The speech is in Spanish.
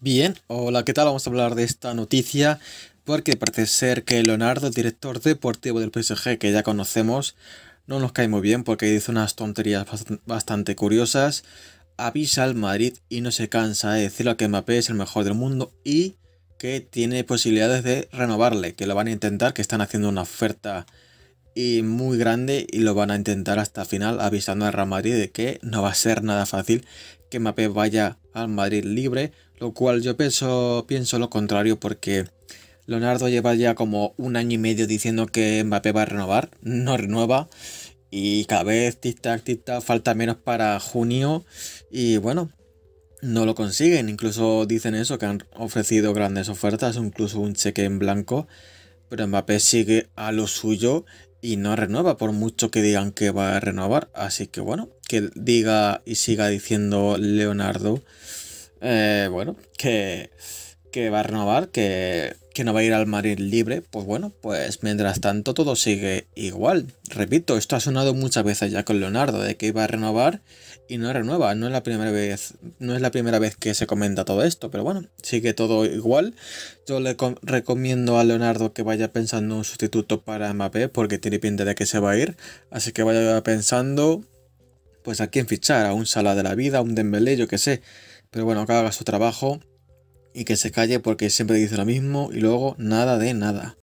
Bien, hola, ¿qué tal? Vamos a hablar de esta noticia porque parece ser que Leonardo, director deportivo del PSG, que ya conocemos, no nos cae muy bien porque dice unas tonterías bastante curiosas, avisa al Madrid y no se cansa de decirle que Mbappé es el mejor del mundo y que tiene posibilidades de renovarle, que lo van a intentar, que están haciendo una oferta y muy grande y lo van a intentar hasta final avisando a Real Madrid de que no va a ser nada fácil que Mbappé vaya al Madrid libre, lo cual yo pienso, lo contrario porque Leonardo lleva ya como un año y medio diciendo que Mbappé va a renovar, no renueva y cada vez tic-tac, falta menos para junio y bueno, no lo consiguen, incluso dicen eso, que han ofrecido grandes ofertas, incluso un cheque en blanco, pero Mbappé sigue a lo suyo y no renueva por mucho que digan que va a renovar, así que bueno, que diga y siga diciendo Leonardo, eh, bueno, que, que, va a renovar, que, que no va a ir al Madrid libre, pues bueno, pues mientras tanto todo sigue igual. Repito, esto ha sonado muchas veces ya con Leonardo, de que iba a renovar y no renueva, no es la primera vez, no es la primera vez que se comenta todo esto, pero bueno, sigue todo igual. Yo le recomiendo a Leonardo que vaya pensando un sustituto para Mbappé porque tiene pinta de que se va a ir, así que vaya pensando pues a quién fichar, a un Sala de la vida, a un Dembélé, yo qué sé. Pero bueno, que haga su trabajo y que se calle porque siempre dice lo mismo y luego nada de nada.